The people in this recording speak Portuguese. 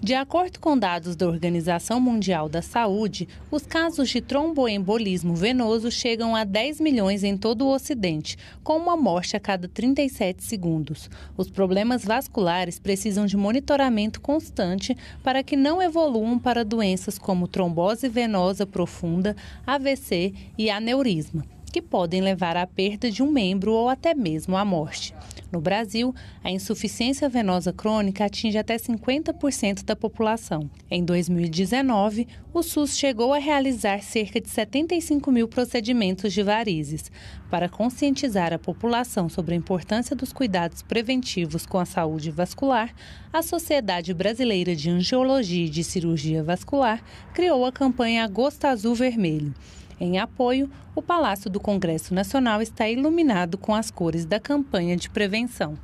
De acordo com dados da Organização Mundial da Saúde, os casos de tromboembolismo venoso chegam a 10 milhões em todo o Ocidente, com uma morte a cada 37 segundos. Os problemas vasculares precisam de monitoramento constante para que não evoluam para doenças como trombose venosa profunda, AVC e aneurisma que podem levar à perda de um membro ou até mesmo à morte. No Brasil, a insuficiência venosa crônica atinge até 50% da população. Em 2019, o SUS chegou a realizar cerca de 75 mil procedimentos de varizes. Para conscientizar a população sobre a importância dos cuidados preventivos com a saúde vascular, a Sociedade Brasileira de Angiologia e de Cirurgia Vascular criou a campanha Agosto Azul Vermelho. Em apoio, o Palácio do Congresso Nacional está iluminado com as cores da campanha de prevenção.